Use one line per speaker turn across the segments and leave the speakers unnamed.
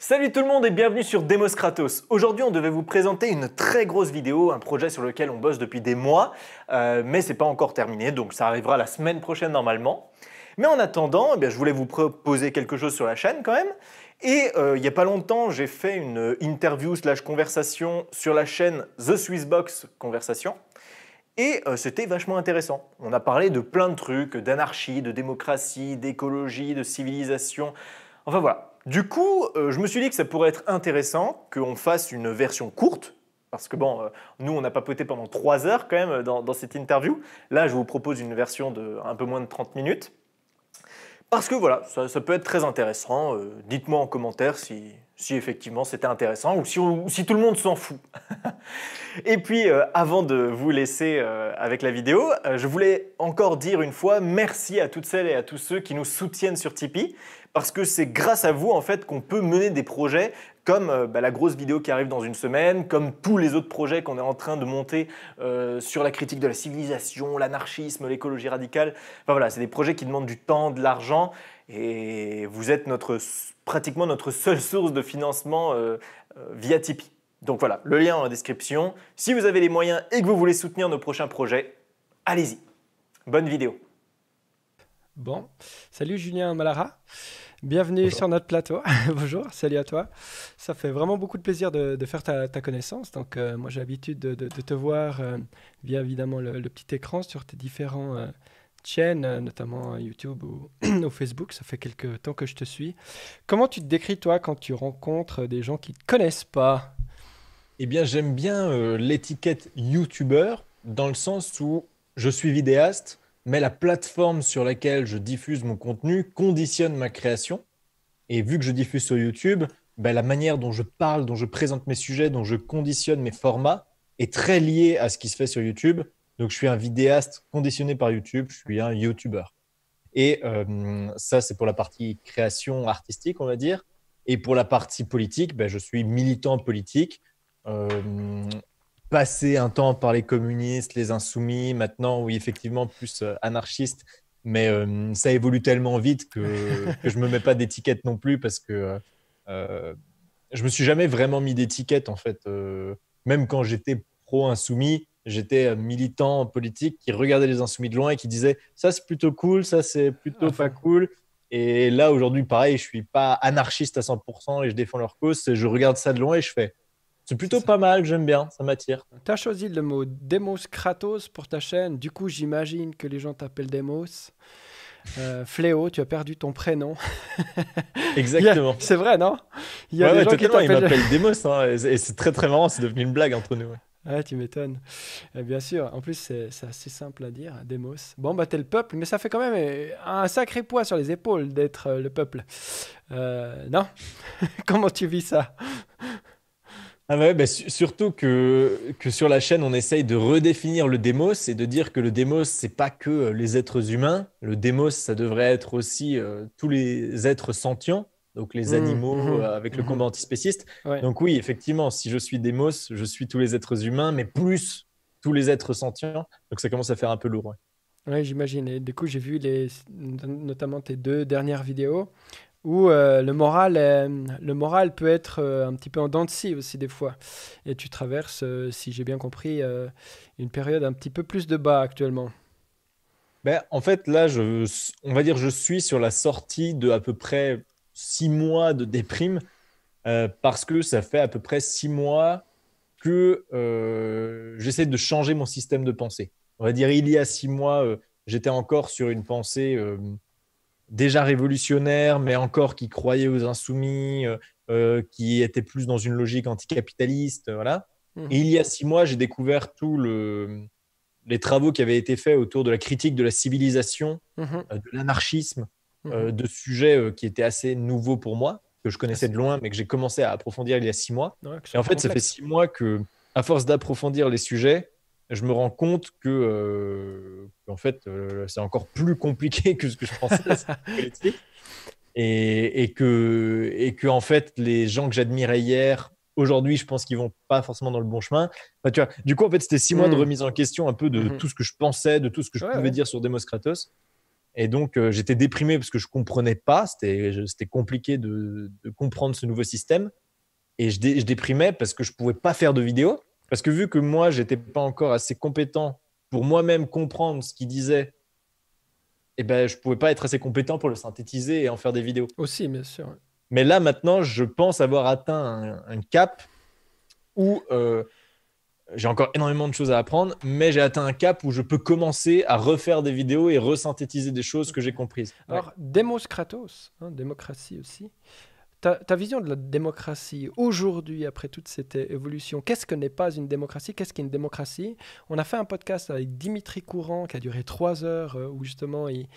Salut tout le monde et bienvenue sur Demos Kratos. Aujourd'hui, on devait vous présenter une très grosse vidéo, un projet sur lequel on bosse depuis des mois, euh, mais c'est pas encore terminé, donc ça arrivera la semaine prochaine normalement. Mais en attendant, eh bien, je voulais vous proposer quelque chose sur la chaîne quand même. Et euh, il n'y a pas longtemps, j'ai fait une interview slash conversation sur la chaîne The Swiss Box Conversation. Et euh, c'était vachement intéressant. On a parlé de plein de trucs, d'anarchie, de démocratie, d'écologie, de civilisation. Enfin voilà, du coup, euh, je me suis dit que ça pourrait être intéressant qu'on fasse une version courte, parce que bon, euh, nous on a papoté pendant 3 heures quand même dans, cette interview. Là, je vous propose une version de un peu moins de 30 minutes. Parce que voilà, ça, peut être très intéressant. Euh, dites-moi en commentaire si, si effectivement c'était intéressant ou si, tout le monde s'en fout. et puis, euh, avant de vous laisser euh, avec la vidéo, euh, je voulais encore dire une fois merci à toutes celles et à tous ceux qui nous soutiennent sur Tipeee, parce que c'est grâce à vous en fait qu'on peut mener des projets comme bah, la grosse vidéo qui arrive dans une semaine, comme tous les autres projets qu'on est en train de monter sur la critique de la civilisation, l'anarchisme, l'écologie radicale. Enfin voilà, c'est des projets qui demandent du temps, de l'argent, et vous êtes notre pratiquement notre seule source de financement euh, euh, via Tipeee. Donc voilà, le lien en description. Si vous avez les moyens et que vous voulez soutenir nos prochains projets, allez-y. Bonne vidéo.
Bon, salut Julien Malara. Bienvenue sur notre plateau. Bonjour, salut à toi. Ça fait vraiment beaucoup de plaisir de, faire ta, connaissance. Donc, euh, moi, j'ai l'habitude de, te voir via évidemment le, petit écran sur tes différents chaîne, euh, notamment euh, YouTube ou, Facebook. Ça fait quelques temps que je te suis. Comment tu te décris, toi, quand tu rencontres euh, des gens qui ne te connaissent pas Eh bien, j'aime bien l'étiquette
YouTuber dans le sens où je suis vidéaste, mais la plateforme sur laquelle je diffuse mon contenu conditionne ma création. Et vu que je diffuse sur YouTube, ben, la manière dont je parle, dont je présente mes sujets, dont je conditionne mes formats est très liée à ce qui se fait sur YouTube. Donc, je suis un vidéaste conditionné par YouTube, je suis un YouTuber. Et euh, ça, c'est pour la partie création artistique, on va dire. Et pour la partie politique, ben, je suis militant politique. Euh, passé un temps par les communistes, les insoumis, maintenant, oui, effectivement, plus euh, anarchiste. Mais ça évolue tellement vite que, je ne me mets pas d'étiquette non plus parce que euh, je me suis jamais vraiment mis d'étiquette, en fait. même quand j'étais pro-insoumis, j'étais militant politique qui regardait les insoumis de loin et qui disait ça c'est plutôt cool, ça c'est plutôt ah, pas cool. Et là aujourd'hui, pareil, je suis pas anarchiste à 100%
et je défends leur cause. Je regarde ça de loin et je fais c'est plutôt pas mal, j'aime bien, ça m'attire. Tu as choisi le mot Demos Kratos pour ta chaîne, du coup j'imagine que les gens t'appellent Demos. Euh, Fléau, tu as perdu ton prénom.
Exactement. C'est vrai, non
Il y a des gens qui Ils m'appellent
Demos, hein, et c'est très très marrant, c'est devenu une blague entre nous.
Ah, tu m'étonnes. Euh, bien sûr, en plus, c'est assez simple à dire, Demos. Bon, bah, t'es le peuple, mais ça fait quand même euh, un sacré poids sur les épaules d'être euh, le peuple. non Comment tu vis ça
ah bah ouais, bah, surtout que, que sur la chaîne, on essaye de redéfinir le démos et de dire que le démos, c'est pas que les êtres humains. Le démos, ça devrait être aussi tous les êtres sentients donc les mmh, animaux mmh, mmh. Euh, avec le combat antispéciste. Donc oui, effectivement, si je suis démos, je suis tous les êtres humains, mais plus tous les êtres sentients. Donc ça commence à faire un peu lourd. Ouais.
Oui, j'imagine. Et du coup, j'ai vu les, notamment tes deux dernières vidéos où euh, le, moral euh, le moral peut être un petit peu en dents de aussi des fois. Et tu traverses, si j'ai bien compris, une période un petit peu plus de bas actuellement.
Ben, en fait, là, je, on va dire je suis sur la sortie de à peu près six mois de déprime euh, parce que ça fait à peu près six mois que euh, j'essaie de changer mon système de pensée. On va dire, il y a six mois, euh, j'étais encore sur une pensée déjà révolutionnaire, mais encore qui croyait aux insoumis, qui était plus dans une logique anticapitaliste. Voilà. Mmh. il y a six mois, j'ai découvert tout le les travaux qui avaient été faits autour de la critique de la civilisation, mmh. de l'anarchisme, euh, mhm. de sujets euh, qui étaient assez nouveaux pour moi, que je connaissais de loin, mais que j'ai commencé à approfondir il y a six mois.
et en fait, ça fait six
mois que, à force d'approfondir les sujets, je me rends compte que, euh, en fait, c'est encore plus compliqué que ce que je pensais. et, et, que, et que, en fait, les gens que j'admirais hier, aujourd'hui, je pense qu'ils vont pas forcément dans le bon chemin. tu vois, du coup, en fait, c'était six mois de hmm. remise en question un peu de mhm. tout ce que je pensais, de tout ce que je pouvais dire sur Demos et donc, euh, j'étais déprimé parce que je comprenais pas. C'était compliqué de, comprendre ce nouveau système. Et je, déprimais parce que je pouvais pas faire de vidéo. Parce que vu que moi, je n'étais pas encore assez compétent pour moi-même comprendre ce qu'il disait, et eh ben, je pouvais pas être assez compétent pour le synthétiser et en faire des vidéos.
Aussi, bien sûr.
Mais là, maintenant, je pense avoir atteint un, cap où euh, j'ai encore énormément de choses à apprendre, mais j'ai atteint un cap où je peux commencer à refaire des vidéos et resynthétiser des choses que j'ai comprises. Alors,
Demos Kratos, hein, démocratie aussi ta, vision de la démocratie aujourd'hui, après toute cette évolution, qu'est-ce que n'est pas une démocratie Qu'est-ce qu'une démocratie On a fait un podcast avec Dimitri Courant qui a duré trois heures euh, où justement il,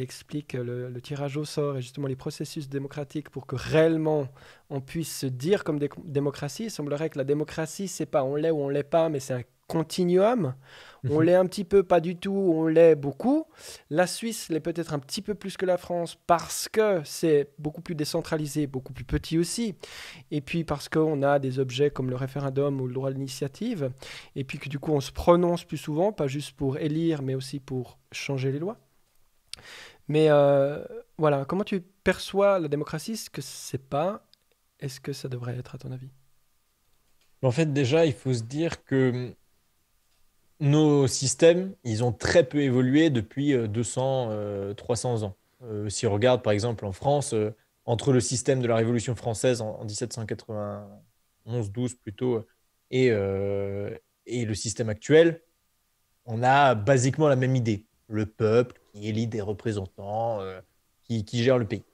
explique le, tirage au sort et justement les processus démocratiques pour que réellement on puisse se dire comme démocratie. Il semblerait que la démocratie, c'est pas on l'est ou on l'est pas, mais c'est un continuum. On mhm. l'est un petit peu, pas du tout, on l'est beaucoup. La Suisse l'est peut-être un petit peu plus que la France parce que c'est beaucoup plus décentralisé, beaucoup plus petit aussi. Et puis parce qu'on a des objets comme le référendum ou le droit d'initiative, Et puis que du coup, on se prononce plus souvent, pas juste pour élire, mais aussi pour changer les lois. Mais euh, voilà, comment tu perçois la démocratie Est Ce que c'est pas, est-ce que ça devrait être à ton avis
En fait, déjà, il faut se dire que nos systèmes, ils ont très peu évolué depuis 200, euh, 300 euh, ans. Euh, si on regarde, par exemple, en France, entre le système de la Révolution française en, 1791-12 plutôt, et, et le système actuel, on a basiquement la même idée. Le peuple qui élit des représentants, qui, qui gère le pays.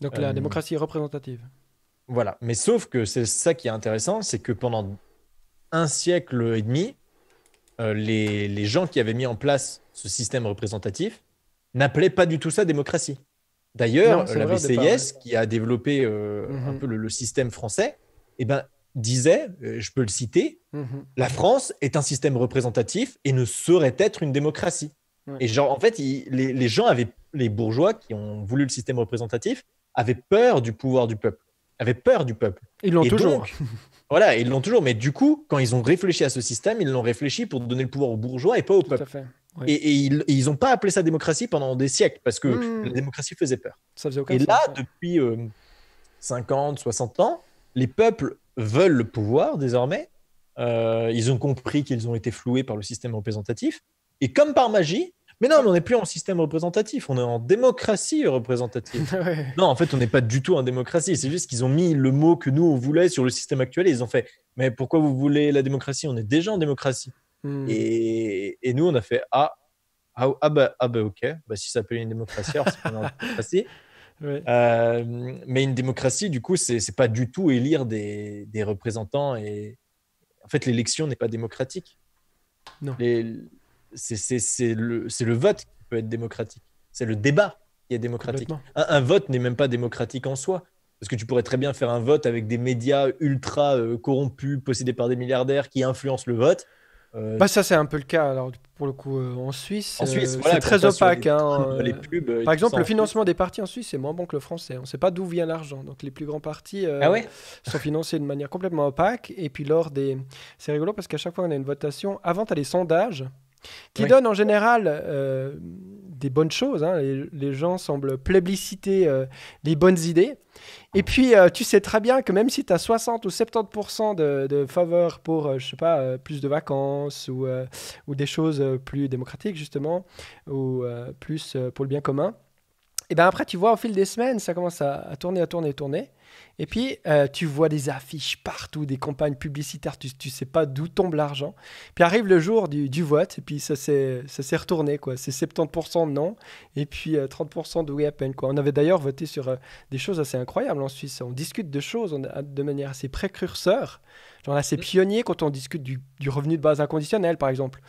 Donc la démocratie représentative.
Voilà. Mais sauf que c'est ça qui est intéressant, c'est que pendant un siècle et demi, euh, les, gens qui avaient mis en place ce système représentatif n'appelaient pas du tout ça démocratie. D'ailleurs, la BCIS, qui a développé euh, un mhm. peu le, système français, eh ben, disait, euh, je peux le citer, mhm. la France est un système représentatif et ne saurait être une démocratie. Et genre, en fait, les, gens avaient, les bourgeois qui ont voulu le système représentatif, avaient peur du pouvoir du peuple, avaient peur du peuple. Ils l'ont toujours. Voilà, ils l'ont toujours. Mais du coup, quand ils ont réfléchi à ce système, ils l'ont réfléchi pour donner le pouvoir aux bourgeois et pas aux peuples. Et, ils, n'ont pas appelé ça démocratie pendant des siècles parce que hmm. la démocratie faisait peur. Ça et là, depuis 50, euh, 60 ans, les peuples veulent le pouvoir désormais. Euh, ils ont compris qu'ils ont été floués par le système représentatif. Et comme par magie, mais non, on n'est plus en système représentatif, on est en démocratie représentative. Non, en fait, on n'est pas du tout en démocratie. C'est juste qu'ils ont mis le mot que nous, on voulait sur le système actuel et ils ont fait Mais pourquoi vous voulez la démocratie On est déjà en démocratie. Hmm. Et, nous, on a fait Ah, ah, ah bah, ah, bah ok, bah, si ça peut être une démocratie, alors c'est pas une démocratie. Euh, mais une démocratie, du coup, c'est pas du tout élire des, des représentants. Et en fait, l'élection n'est pas démocratique. Non. Les, c'est le, vote qui peut être démocratique. C'est le débat qui est démocratique. Un, vote n'est même pas démocratique en soi. Parce que tu pourrais très bien faire un vote avec des médias ultra euh, corrompus, possédés par des milliardaires qui influencent le vote.
Euh, bah, ça c'est un peu le cas alors pour le coup euh, en Suisse, c'est très opaque. Hein, par exemple le financement des partis en Suisse est moins bon que le français. On ne sait pas d'où vient l'argent. Donc les plus grands partis ah sont financés de manière complètement opaque. Et puis lors des... C'est rigolo parce qu'à chaque fois on a une votation, avant tu as les sondages qui donne en général euh, des bonnes choses. Hein. Les, gens semblent plébisciter euh, les bonnes idées. Et puis, euh, tu sais très bien que même si tu as 60 ou 70% de, de faveur pour, je sais pas, plus de vacances ou, ou des choses plus démocratiques, justement, ou plus pour le bien commun, et eh bien après, tu vois, au fil des semaines, ça commence à, à tourner, à tourner, à tourner. Et puis, euh, tu vois des affiches partout, des campagnes publicitaires, tu ne sais pas d'où tombe l'argent. Puis arrive le jour du, vote, et puis ça s'est retourné, quoi. C'est 70% non, et puis 30% euh, de oui à peine, quoi. On avait d'ailleurs voté sur euh, des choses assez incroyables en Suisse. On discute de choses de manière assez précurseur, genre assez mm. pionnier quand on discute du, du revenu de base inconditionnel, par exemple.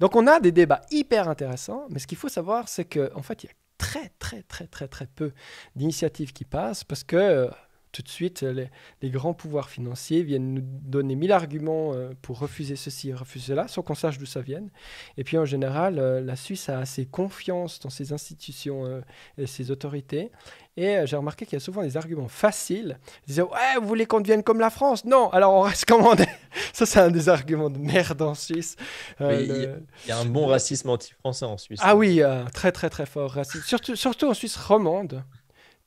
Donc, on a des débats hyper intéressants, mais ce qu'il faut savoir, c'est qu'en en fait, il y a très, très, très, très, très peu d'initiatives qui passent parce que tout de suite, euh, les, grands pouvoirs financiers viennent nous donner mille arguments euh, pour refuser ceci refuser cela, sans qu'on sache d'où ça vienne. Et puis en général, euh, la Suisse a assez confiance dans ses institutions et ses autorités. Et j'ai remarqué qu'il y a souvent des arguments faciles. Ils disaient Ouais, vous voulez qu'on devienne comme la France Non, alors on reste comme on est. Ça, c'est un des arguments de merde en Suisse. Il y, a un bon racisme
anti-français en Suisse. Ah
oui, très, très, très fort racisme. Surtout, surtout en Suisse romande.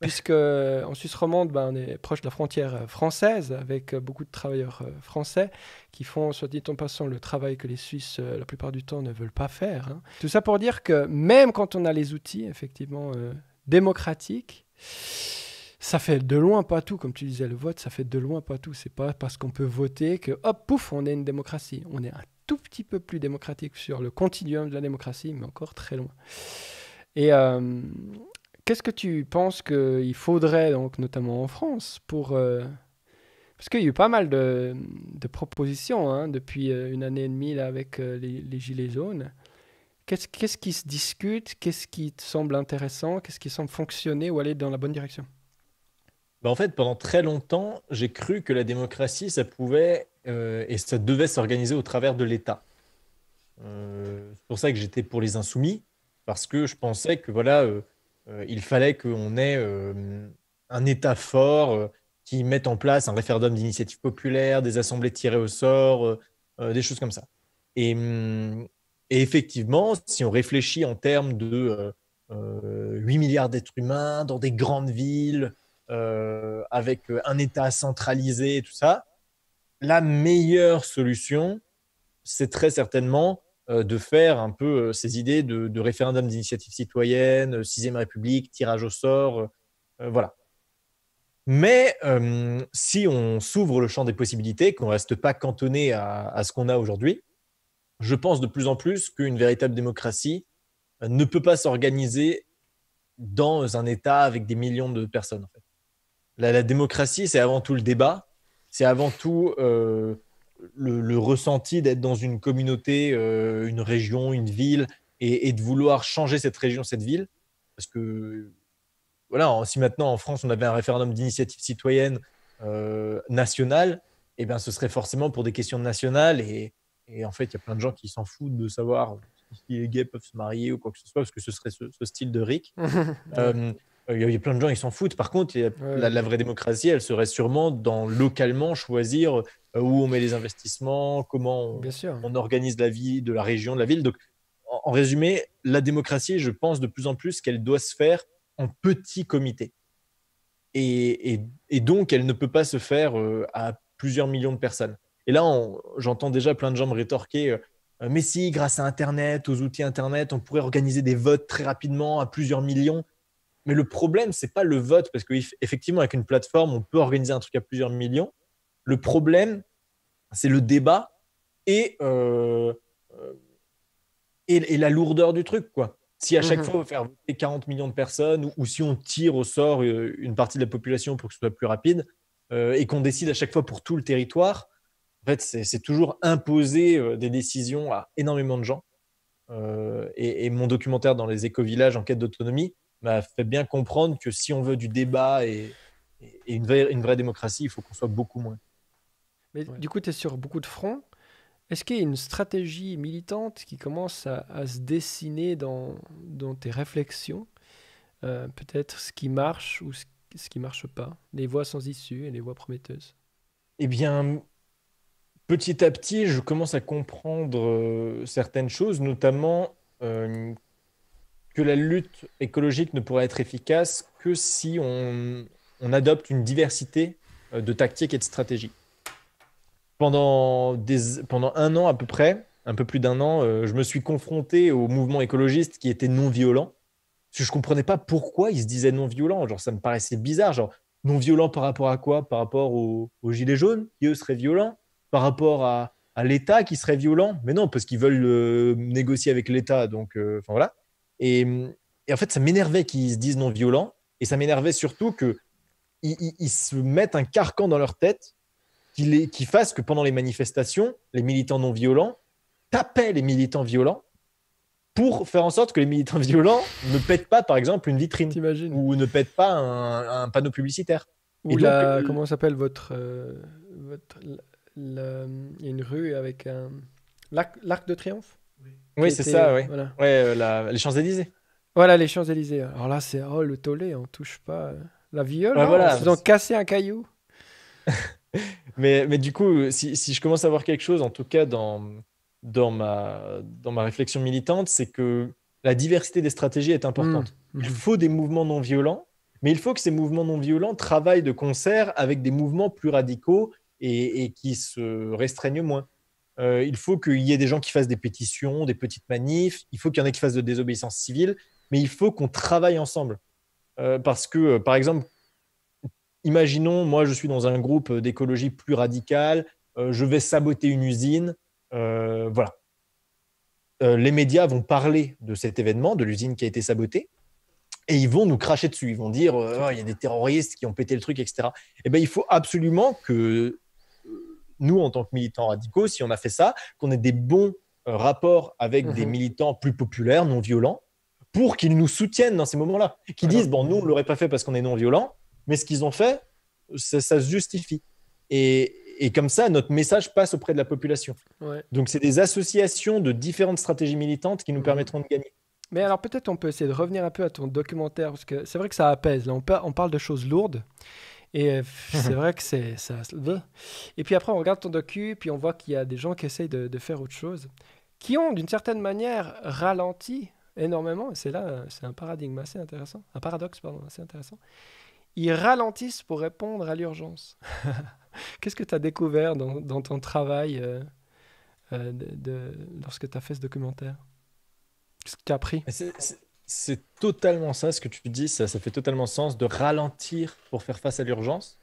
puisque en Suisse romande, ben, on est proche de la frontière euh, française, avec euh, beaucoup de travailleurs euh, français qui font, soit dit en passant, le travail que les Suisses, la plupart du temps, ne veulent pas faire. Hein. Tout ça pour dire que même quand on a les outils, effectivement, démocratiques, ça fait de loin pas tout, comme tu disais, le vote, ça fait de loin pas tout. C'est pas parce qu'on peut voter que, hop, pouf, on est une démocratie. On est un tout petit peu plus démocratique sur le continuum de la démocratie, mais encore très loin. Et, Qu'est-ce que tu penses qu'il faudrait, donc, notamment en France, pour. Euh, parce qu'il y a eu pas mal de, propositions hein, depuis euh, une année et demie là, avec euh, les, Gilets jaunes. Qu'est-ce, qu'est-ce qui se discute Qu'est-ce qui te semble intéressant Qu'est-ce qui semble fonctionner ou aller dans la bonne direction
bah, En fait, pendant très longtemps, j'ai cru que la démocratie, ça pouvait et ça devait s'organiser au travers de l'État. c'est pour ça que j'étais pour les insoumis, parce que je pensais que voilà, euh, il fallait qu'on ait euh, un État fort euh, qui mette en place un référendum d'initiative populaire, des assemblées tirées au sort, des choses comme ça. Mm, et, effectivement, si on réfléchit en termes de 8 milliards d'êtres humains dans des grandes villes, avec un État centralisé et tout ça, la meilleure solution, c'est très certainement euh, de faire un peu euh, ces idées de, référendum d'initiative citoyenne, euh, Sixième République, tirage au sort, voilà. Mais si on s'ouvre le champ des possibilités, qu'on ne reste pas cantonné à, ce qu'on a aujourd'hui, je pense de plus en plus qu'une véritable démocratie ne peut pas s'organiser dans un État avec des millions de personnes. la, démocratie, c'est avant tout le débat, c'est avant tout le, ressenti d'être dans une communauté, euh, une région, une ville, et, de vouloir changer cette région, cette ville. Parce que, voilà, si maintenant en France, on avait un référendum d'initiative citoyenne euh, nationale, eh bien, ce serait forcément pour des questions nationales. Et, en fait, il y a plein de gens qui s'en foutent de savoir si les gays peuvent se marier ou quoi que ce soit, parce que ce serait ce, style de RIC. Euh, il y, a plein de gens, qui s'en foutent. Par contre, la, vraie démocratie, elle serait sûrement dans localement choisir euh, où on met les investissements, comment on, organise la vie de la région, de la ville. Donc, en, résumé, la démocratie, je pense de plus en plus qu'elle doit se faire en petits comités. Et, donc, elle ne peut pas se faire euh, à plusieurs millions de personnes. Et là, j'entends déjà plein de gens me rétorquer, euh, mais si, grâce à Internet, aux outils Internet, on pourrait organiser des votes très rapidement à plusieurs millions. Mais le problème, c'est pas le vote, parce qu'effectivement, avec une plateforme, on peut organiser un truc à plusieurs millions. Le problème, c'est le débat euh, euh, et, et, la lourdeur du truc, quoi. Si à chaque mhm. fois on faire voter 40 millions de personnes ou, si on tire au sort euh, une partie de la population pour que ce soit plus rapide et qu'on décide à chaque fois pour tout le territoire, en fait, c'est toujours imposer des décisions à énormément de gens. et, mon documentaire dans les éco-villages en quête d'autonomie m'a fait bien comprendre que si on veut du débat et, une vraie démocratie, il faut qu'on soit beaucoup moins.
Mais du coup, tu es sur beaucoup de fronts. Est-ce qu'il y a une stratégie militante qui commence à, se dessiner dans, dans tes réflexions euh, Peut-être ce qui marche ou ce, qui marche pas Les voies sans issue et les voies prometteuses
Eh bien, petit à petit, je commence à comprendre euh, certaines choses, notamment euh, que la lutte écologique ne pourrait être efficace que si on adopte une diversité de tactiques et de stratégies pendant, pendant un an à peu près, un peu plus d'un an, euh, je me suis confronté au mouvement écologiste qui était non violent. je ne comprenais pas pourquoi ils se disaient non violent. Genre, ça me paraissait bizarre. Genre, non violent par rapport à quoi Par rapport aux au Gilets jaunes, qui eux seraient violents Par rapport à, à l'État qui serait violent Mais non, parce qu'ils veulent euh, négocier avec l'État. Donc, euh, voilà. Et, et, en fait, ça m'énervait qu'ils se disent non violents. Et ça m'énervait surtout qu'ils ils se mettent un carcan dans leur tête qui, fasse que pendant les manifestations, les militants non violents tapaient les militants violents pour faire en sorte que les militants violents ne pètent pas, par exemple, une vitrine ou ne pètent pas un, panneau publicitaire. Ou la, euh, comment
s'appelle votre, euh, votre une rue avec un l'arc de triomphe. Oui, c'est ça, oui. Ouais, euh, les Champs Élysées. Voilà, les Champs Élysées. Alors là, c'est oh le tollé, on touche pas la viole. Ouais, voilà, casser un caillou.
mais, du coup, si, je commence à voir quelque chose, en tout cas dans, dans, ma, dans ma réflexion militante, c'est que la diversité des stratégies est importante. Mmh. Mmh. Il faut des mouvements non violents, mais il faut que ces mouvements non violents travaillent de concert avec des mouvements plus radicaux et, qui se restreignent moins. Euh, il faut qu'il y ait des gens qui fassent des pétitions, des petites manifs, il faut qu'il y en ait qui fassent de désobéissance civile, mais il faut qu'on travaille ensemble. Euh, parce que, euh, par exemple, imaginons, moi, je suis dans un groupe euh, d'écologie plus radical, euh, je vais saboter une usine, euh, voilà. les médias vont parler de cet événement, de l'usine qui a été sabotée, et ils vont nous cracher dessus. Ils vont dire oh, il y a des terroristes qui ont pété le truc, etc. Eh bien, il faut absolument que nous, en tant que militants radicaux, si on a fait ça, qu'on ait des bons rapports avec des mhm. militants plus populaires, non violents, pour qu'ils nous soutiennent dans ces moments-là, qu'ils disent bon, nous, on l'aurait pas fait parce qu'on est non violent, mais ce qu'ils ont fait, ça, se justifie. Et, comme ça, notre message passe auprès de la population. Donc, c'est des associations
de différentes stratégies militantes qui nous mhm. permettront de gagner. Mais alors, peut-être on peut essayer de revenir un peu à ton documentaire, parce que c'est vrai que ça apaise. Là, on, on parle de choses lourdes. Et euh, c'est vrai que c'est ça. Et puis après, on regarde ton docu, puis on voit qu'il y a des gens qui essayent de, faire autre chose, qui ont d'une certaine manière ralenti énormément. C'est là, c'est un paradigme assez intéressant, un paradoxe, pardon, assez intéressant ils ralentissent pour répondre à l'urgence. Qu'est-ce que tu as découvert dans, ton travail euh, euh, de, lorsque tu as fait ce documentaire Qu'est-ce que tu as appris C'est totalement ça, ce que
tu dis, ça, ça fait totalement sens de ralentir pour faire face à l'urgence.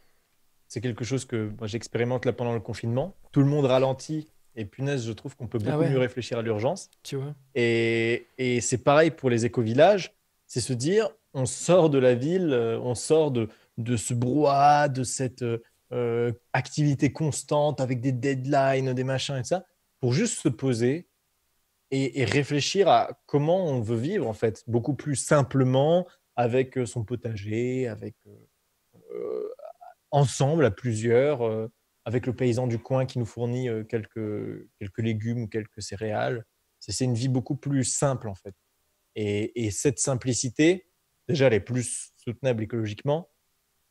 C'est quelque chose que j'expérimente là pendant le confinement. Tout le monde ralentit et punaise, je trouve qu'on peut ah beaucoup mieux réfléchir à l'urgence. Tu vois. Et, et c'est pareil pour les éco-villages, c'est se dire, on sort de la ville, euh, on sort de, ce brouhaha, de cette euh, euh, activité constante avec des deadlines, des machins et ça, pour juste se poser et, réfléchir à comment on veut vivre en fait, beaucoup plus simplement avec son potager, avec ensemble à plusieurs, avec le paysan du coin qui nous fournit quelques, quelques légumes quelques céréales. C'est une vie beaucoup plus simple en fait. et cette simplicité, déjà elle est plus soutenable écologiquement,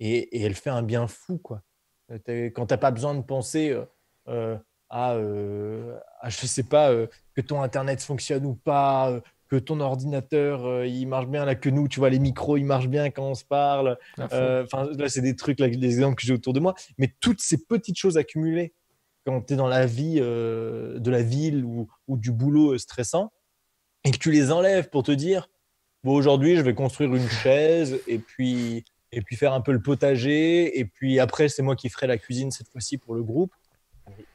et, elle fait un bien fou. Quoi. Euh, quand tu n'as pas besoin de penser euh, euh, à, je ne je sais pas, que ton Internet fonctionne ou pas, que ton ordinateur il marche bien, là que nous, tu vois, les micros, ils marchent bien quand on se parle. Enfin, là, c'est des trucs, là, des exemples que j'ai autour de moi, mais toutes ces petites choses accumulées quand tu es dans la vie de la ville ou du boulot stressant et que tu les enlèves pour te dire aujourd'hui, je vais construire une chaise et puis, et puis faire un peu le potager. Et puis après, c'est moi qui ferai la cuisine cette fois-ci pour le groupe.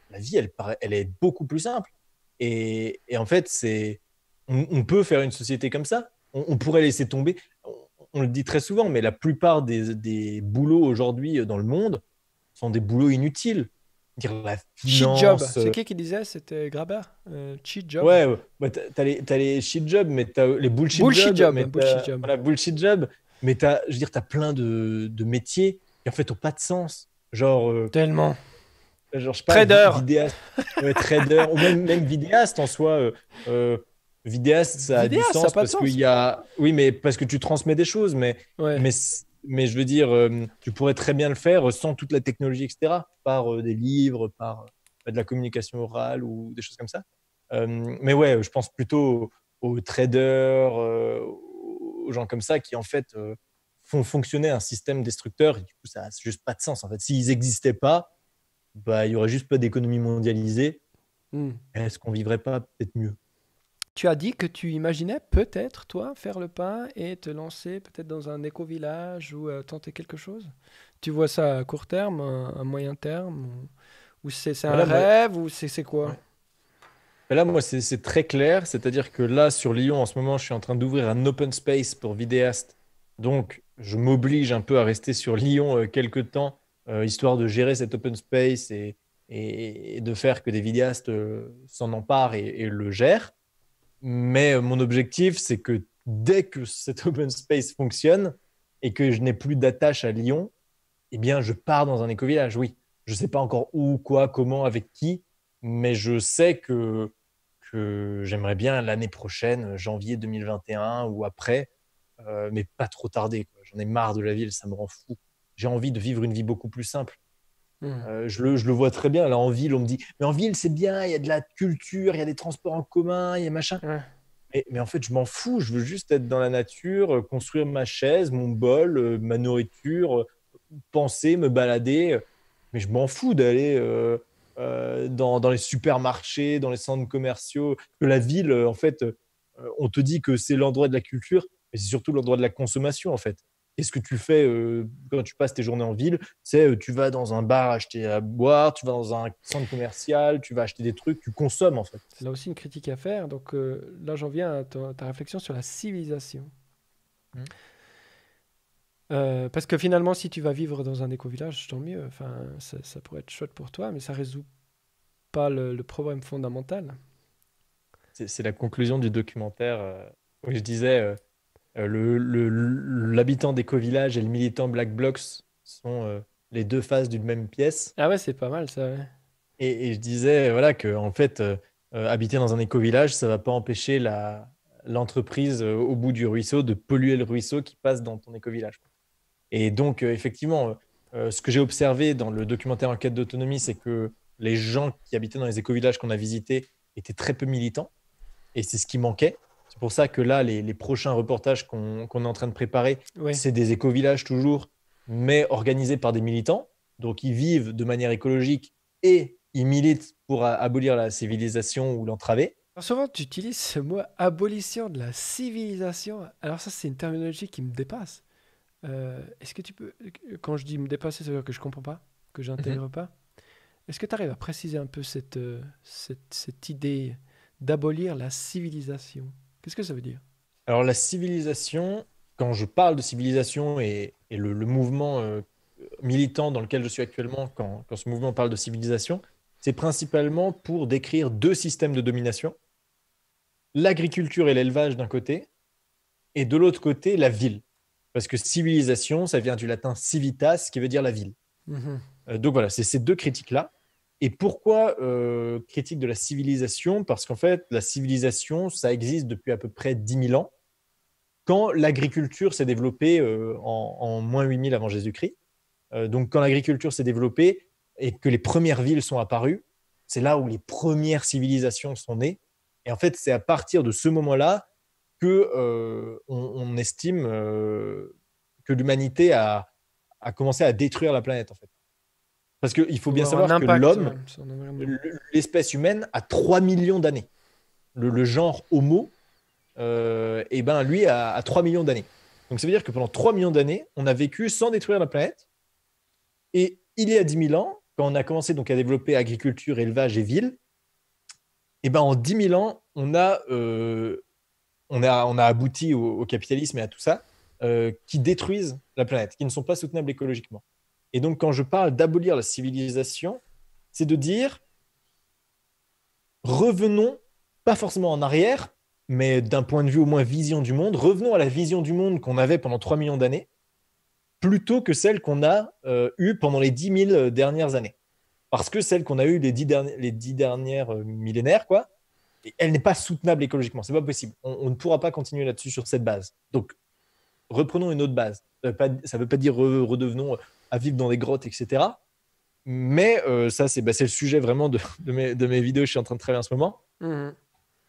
La vie, elle, elle est beaucoup plus simple. Et, et en fait, c'est, on, peut faire une société comme ça. On, pourrait laisser tomber. On, le dit très souvent, mais la plupart des, des boulots aujourd'hui euh, dans le monde sont des boulots inutiles dire la finance. Cheat job. Euh, C'est qui
qui disait C'était Graber euh, Cheat job. Ouais,
ouais. Bah, t'as les, as les cheat jobs, mais t'as les bullshit, bullshit jobs. Job, bullshit job. Voilà, bullshit job. Mais t'as, je veux dire, t'as plein de, de, métiers qui en fait n'ont pas de sens. Genre. Euh, Tellement. Genre, je sais pas, trader. Vidéaste, ouais, trader. ou même, même, vidéaste en soi. Euh, euh vidéaste, ça vidéaste, a du sens ça a parce qu'il y a. Oui, mais parce que tu transmets des choses, mais. Ouais. mais mais je veux dire, euh, tu pourrais très bien le faire sans toute la technologie, etc., par euh, des livres, par euh, de la communication orale ou des choses comme ça. mais ouais, je pense plutôt aux traders, aux gens comme ça qui, en fait, font fonctionner un système destructeur. Et du coup, ça n'a juste pas de sens. En fait, s'ils n'existaient pas, bah, il n'y aurait juste pas d'économie mondialisée. Hmm. Est-ce qu'on vivrait pas peut-être mieux
tu as dit que tu imaginais peut-être, toi, faire le pas et te lancer peut-être dans un éco-village ou euh, tenter quelque chose Tu vois ça à court terme, à moyen terme Ou, c'est un rêve Ou c'est quoi
ben Là, moi, c'est très clair. C'est-à-dire que là, sur Lyon, en ce moment, je suis en train d'ouvrir un open space pour vidéastes. Donc, je m'oblige un peu à rester sur Lyon euh, quelques temps, euh, histoire de gérer cet open space et, de faire que des vidéastes s'en emparent et le gèrent. Mais euh, mon objectif, c'est que dès que cet open space fonctionne et que je n'ai plus d'attache à Lyon, eh bien, je pars dans un éco-village, oui. Je ne sais pas encore où, quoi, comment, avec qui, mais je sais que, j'aimerais bien l'année prochaine, janvier 2021 ou après, euh, mais pas trop tarder. J'en ai marre de la ville, ça me rend fou. J'ai envie de vivre une vie beaucoup plus simple. Hmm. Euh, je, le, vois très bien. Là, en ville, on me dit Mais en ville, c'est bien, il y a de la culture, il y a des transports en commun, il y a machin. Mais, en fait, je m'en fous. Je veux juste être dans la nature, euh, construire ma chaise, mon bol, euh, ma nourriture, penser, me balader. Mais je m'en fous d'aller dans, les supermarchés, dans les centres commerciaux. Que la ville, en fait, on te dit que c'est l'endroit de la culture, mais c'est surtout l'endroit de la consommation, en fait ce que tu fais euh, quand tu passes tes journées en ville C'est euh, tu vas dans un bar acheter à boire, tu vas dans un centre commercial, tu vas acheter des trucs, tu consommes en fait.
Là aussi une critique à faire. Donc euh, là j'en viens à ta, réflexion sur la civilisation. Hmm. parce que finalement, si tu vas vivre dans un éco-village, tant mieux. Enfin, ça, pourrait être chouette pour toi, mais ça résout pas le, le problème fondamental.
C'est la conclusion du documentaire où je disais euh, l'habitant le, l'habitant déco et le militant Black Blocks sont euh, les deux faces d'une même pièce. Ah ouais, c'est pas mal ça. Et, je disais voilà que en fait, euh, habiter dans un éco-village, ça va pas empêcher la, l'entreprise au bout du ruisseau de polluer le ruisseau qui passe dans ton éco-village. Et donc, effectivement, ce que j'ai observé dans le documentaire Enquête d'autonomie, c'est que les gens qui habitaient dans les éco-villages qu'on a visités étaient très peu militants. Et c'est ce qui manquait pour ça que là, les, prochains reportages qu'on est en train de préparer, c'est des éco-villages toujours, mais organisés par des militants. Donc, ils vivent de manière écologique et ils militent pour abolir la civilisation ou l'entraver.
souvent, tu utilises ce mot abolition de la civilisation. Alors ça, c'est une terminologie qui me dépasse. Euh, est-ce que tu peux, quand je dis me dépasser, ça veut dire que je ne comprends pas, que je n'intègre mhm. pas. Est-ce que tu arrives à préciser un peu cette euh, idée d'abolir la civilisation Qu'est-ce que ça veut dire
Alors la civilisation, quand je parle de civilisation et, le, mouvement euh, militant dans lequel je suis actuellement, quand, ce mouvement parle de civilisation, c'est principalement pour décrire deux systèmes de domination, l'agriculture et l'élevage d'un côté, et de l'autre côté, la ville. Parce que civilisation, ça vient du latin civitas, qui veut dire la ville. Mhm. Euh, donc voilà, c'est ces deux critiques-là. Et pourquoi euh, critique de la civilisation Parce qu'en fait, la civilisation, ça existe depuis à peu près 10 000 ans, quand l'agriculture s'est développée euh, en, moins 8 000 avant Jésus-Christ. Euh, donc, quand l'agriculture s'est développée et que les premières villes sont apparues, c'est là où les premières civilisations sont nées. Et en fait, c'est à partir de ce moment-là que on, estime que l'humanité a, a commencé à détruire la planète, en fait. Parce qu'il faut bien savoir que l'homme, l'espèce humaine, a 3 millions d'années. Le, genre Homo, et euh, eh ben lui, a, 3 millions d'années. Donc ça veut dire que pendant 3 millions d'années, on a vécu sans détruire la planète. Et il y a 10 000 ans, quand on a commencé donc à développer agriculture, élevage et ville, et eh ben en 10 000 ans, on a, euh, on a, on a abouti au, capitalisme et à tout ça, euh, qui détruisent la planète, qui ne sont pas soutenables écologiquement. Et donc, quand je parle d'abolir la civilisation, c'est de dire revenons, pas forcément en arrière, mais d'un point de vue au moins vision du monde, revenons à la vision du monde qu'on avait pendant 3 millions d'années, plutôt que celle qu'on a euh, eue pendant les 10 000 euh, dernières années. Parce que celle qu'on a eue les 10, les dernières euh, millénaires, quoi, elle n'est pas soutenable écologiquement. C'est pas possible. On, ne pourra pas continuer là-dessus sur cette base. Donc, reprenons une autre base. Ça ne veut pas, dire redevenons à vivre dans des grottes, etc. Mais euh, ça, bah, c'est le sujet vraiment de, de, mes, vidéos que je suis en train de travailler en ce moment. Mhm.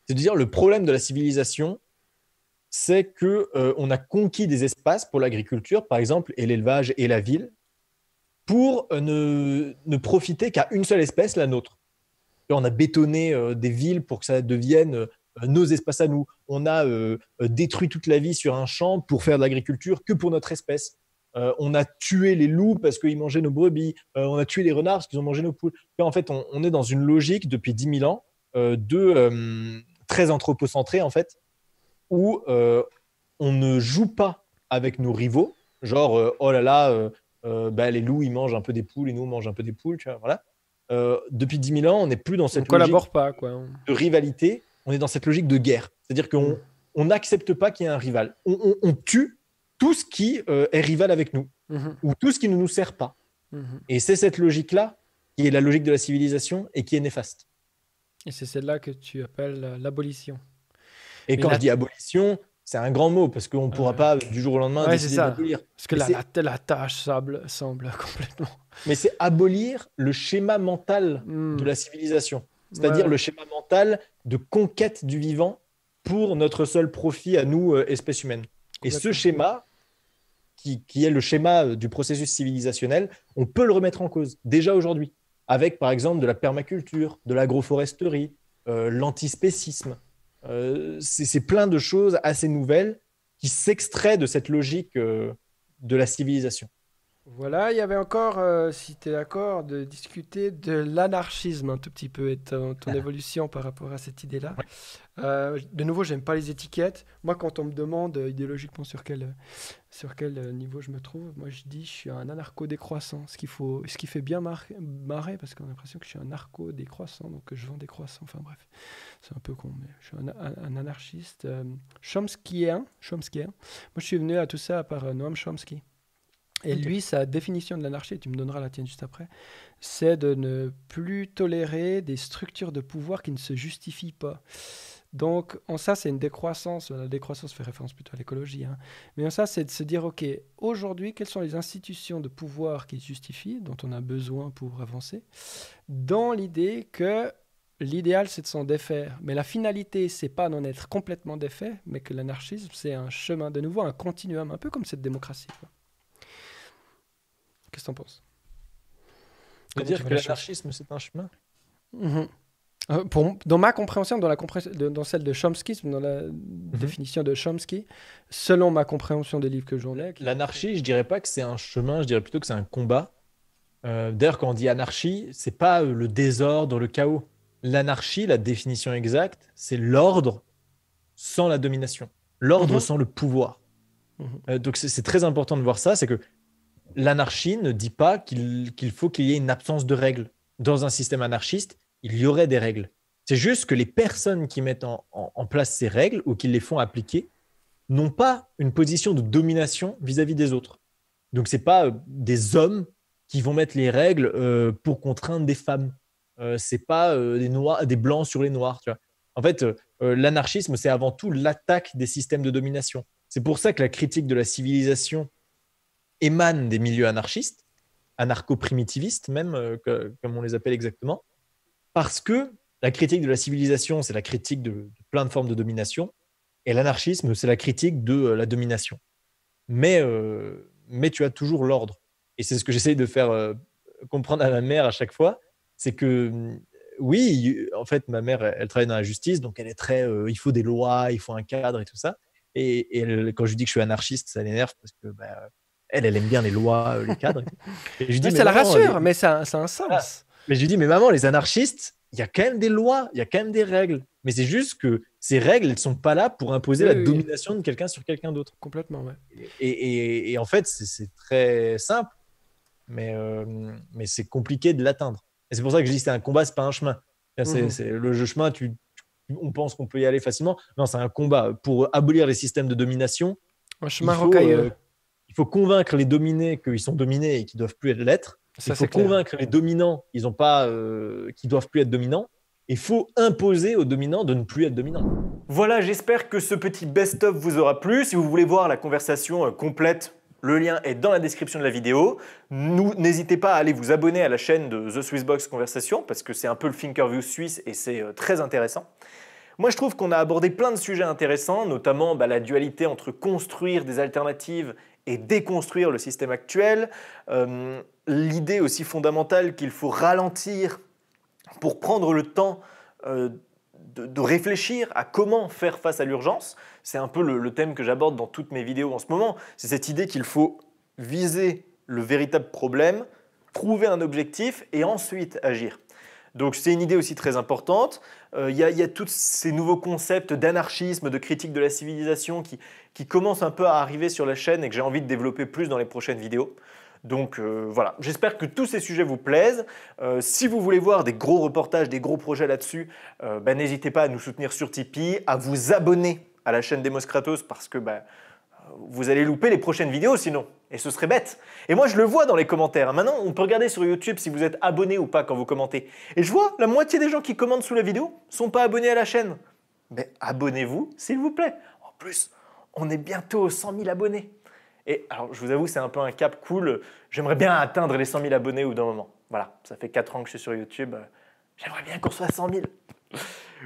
C'est à dire le problème de la civilisation, c'est que euh, on a conquis des espaces pour l'agriculture, par exemple, et l'élevage et la ville, pour euh, ne, profiter qu'à une seule espèce, la nôtre. on a bétonné des villes pour que ça devienne nos espaces à nous. On a détruit toute la vie sur un champ pour faire de l'agriculture que pour notre espèce. Euh, on a tué les loups parce qu'ils mangeaient nos brebis, euh, on a tué les renards parce qu'ils ont mangé nos poules. en fait, on, est dans une logique depuis 10 000 ans euh, de très anthropocentrée, en fait, où on ne joue pas avec nos rivaux, genre, oh là là, bah, les loups, ils mangent un peu des poules et nous, on mange un peu des poules, voilà. depuis 10 000 ans, on n'est plus dans cette logique
de
rivalité, on est dans cette logique de guerre. C'est-à-dire qu'on mm. n'accepte pas qu'il y ait un rival. on tue tout ce qui euh, est rival avec nous, mhm. ou tout ce qui ne nous sert pas. Mhm. Et c'est cette logique-là qui est la logique de la civilisation et qui est néfaste.
Et c'est celle-là que tu appelles euh, l'abolition. Et quand je dis
abolition, c'est un grand mot parce qu'on ne pourra pas euh, du jour au lendemain décider d'abolir. Parce que la,
la, tâche sable, semble complètement.
Mais c'est abolir le schéma mental hmm. de la civilisation, c'est-à-dire le schéma mental de conquête du vivant pour notre seul profit à nous, espèce humaine. Et ce schéma, qui, est le schéma euh, du processus civilisationnel, on peut le remettre en cause déjà aujourd'hui, avec par exemple de la permaculture, de l'agroforesterie, euh, l'antispécisme. Euh, c'est plein de choses assez nouvelles qui s'extraient de cette logique de la civilisation.
Voilà, il y avait encore, euh, si tu es d'accord, de discuter de l'anarchisme un tout petit peu et ton, évolution par rapport à cette idée-là. Euh, de nouveau, j'aime pas les étiquettes. Moi, quand on me demande euh, idéologiquement sur quel, sur quel niveau je me trouve, moi je dis je suis un anarcho-décroissant, ce, faut, ce qui fait bien marrer parce qu'on a l'impression que je suis un anarcho-décroissant, donc que je vends des croissants. Enfin bref, c'est un peu con, mais je suis un, anarchiste Chomskyien, Chomskyen. Moi, je suis venu à tout ça par Noam Chomsky. Et lui, sa définition de l'anarchie, tu me donneras la tienne juste après, c'est de ne plus tolérer des structures de pouvoir qui ne se justifient pas. Donc, en ça, c'est une décroissance. La décroissance fait référence plutôt à l'écologie. Hein, mais ça, c'est de se dire, OK, aujourd'hui, quelles sont les institutions de pouvoir qui justifient, dont on a besoin pour avancer, dans l'idée que l'idéal, c'est de s'en défaire. Mais la finalité, c'est pas d'en être complètement défait, mais que l'anarchisme, c'est un chemin de nouveau, un continuum, un peu comme cette démocratie. Quoi. Qu'est-ce que t'en penses
dire que l'anarchisme, c'est un chemin
mhm. euh, pour, dans ma compréhension, dans, la compréhension dans celle de Chomsky, dans la mhm. définition de Chomsky, selon ma compréhension des livres que je ai.
L'anarchie, je dirais pas que c'est un chemin, je dirais plutôt que c'est un combat. Euh, d'ailleurs, quand on dit anarchie, c'est pas euh, le désordre, le chaos. L'anarchie, la définition exacte, c'est l'ordre sans la domination, l'ordre mhm. sans le pouvoir. donc c'est très important de voir ça, c'est que l'anarchie ne dit pas qu'il faut qu'il y ait une absence de règles. Dans un système anarchiste, il y aurait des règles. C'est juste que les personnes qui mettent en, place ces règles ou qui les font appliquer n'ont pas une position de domination vis-à-vis des autres. Donc, ce n'est pas euh, des hommes qui vont mettre les règles euh, pour contraindre des femmes. Euh, c'est ce n'est pas des, noirs, des blancs sur les noirs. En fait, l'anarchisme, c'est avant tout l'attaque des systèmes de domination. C'est pour ça que la critique de la civilisation émanent des milieux anarchistes, anarcho-primitivistes même, euh, comme on les appelle exactement, parce que la critique de la civilisation, c'est la critique de, plein de formes de domination, et l'anarchisme, c'est la critique de euh, la domination. Mais, euh, mais tu as toujours l'ordre. Et c'est ce que j'essaye de faire comprendre à ma mère à chaque fois, c'est que oui, en fait, ma mère, elle, travaille dans la justice, donc elle est très, il faut des lois, il faut un cadre et tout ça. Et, quand je dis que je suis anarchiste, ça l'énerve parce que bah, elle, elle aime bien les lois, euh, les cadres. je dis, mais ça la rassure, mais
ça, a un sens. Ah.
Mais je lui dis, mais maman, les anarchistes, il y a quand même des lois, il y a quand même des règles. Mais c'est juste que ces règles, elles ne sont pas là pour imposer la domination de quelqu'un sur quelqu'un d'autre. Complètement, Et, et, en fait, c'est très simple, mais, euh, mais c'est compliqué de l'atteindre. Et c'est pour ça que je dis c'est un combat, c'est pas un chemin. C'est, mhm. le jeu chemin, tu, on pense qu'on peut y aller facilement. Non, c'est un combat pour abolir les systèmes de domination. Un chemin euh, rocailleux il faut convaincre les dominés qu'ils sont dominés et qu'ils doivent plus l'être. Il faut convaincre les dominants euh, qu'ils ne doivent plus être dominants. Il faut imposer aux dominants de ne plus être dominants. Voilà, j'espère que ce petit best-of vous aura plu. Si vous voulez voir la conversation euh, complète, le lien est dans la description de la vidéo. N'hésitez pas à aller vous abonner à la chaîne de The Swiss Box Conversation parce que c'est un peu le Thinkerview suisse et c'est euh, très intéressant. Moi, je trouve qu'on a abordé plein de sujets intéressants, notamment bah, la dualité entre construire des alternatives et déconstruire le système actuel. Euh, l'idée aussi fondamentale qu'il faut ralentir pour prendre le temps euh, de, réfléchir à comment faire face à l'urgence. C'est un peu le thème que j'aborde dans toutes mes vidéos en ce moment. C'est cette idée qu'il faut viser le véritable problème, trouver un objectif et ensuite agir. Donc c'est une idée aussi très importante. Euh, il y, a tous ces nouveaux concepts d'anarchisme, de critique de la civilisation qui, commencent un peu à arriver sur la chaîne et que j'ai envie de développer plus dans les prochaines vidéos. Donc euh, voilà, j'espère que tous ces sujets vous plaisent. Euh, si vous voulez voir des gros reportages, des gros projets là-dessus, bah, n'hésitez pas à nous soutenir sur Tipeee, à vous abonner à la chaîne Demos Kratos parce que bah, vous allez louper les prochaines vidéos sinon. Et ce serait bête. Et moi, je le vois dans les commentaires. Hein. Maintenant, on peut regarder sur YouTube si vous êtes abonné ou pas quand vous commentez. Et je vois, la moitié des gens qui commentent sous la vidéo sont pas abonnés à la chaîne. Mais abonnez-vous, s'il vous plaît. En plus, on est bientôt aux 100 000 abonnés. Et alors, je vous avoue, c'est un peu un cap cool. J'aimerais bien atteindre les 100 000 abonnés au bout d'un moment. Voilà, ça fait 4 ans que je suis sur YouTube. J'aimerais bien qu'on soit à 100 000.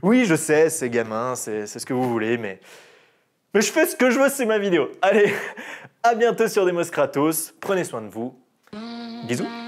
Oui, je sais, c'est gamin, c'est ce que vous voulez, mais... Mais je fais ce que je veux, c'est ma vidéo. Allez, a bientôt sur Demos Kratos. Prenez soin de vous. Bisous.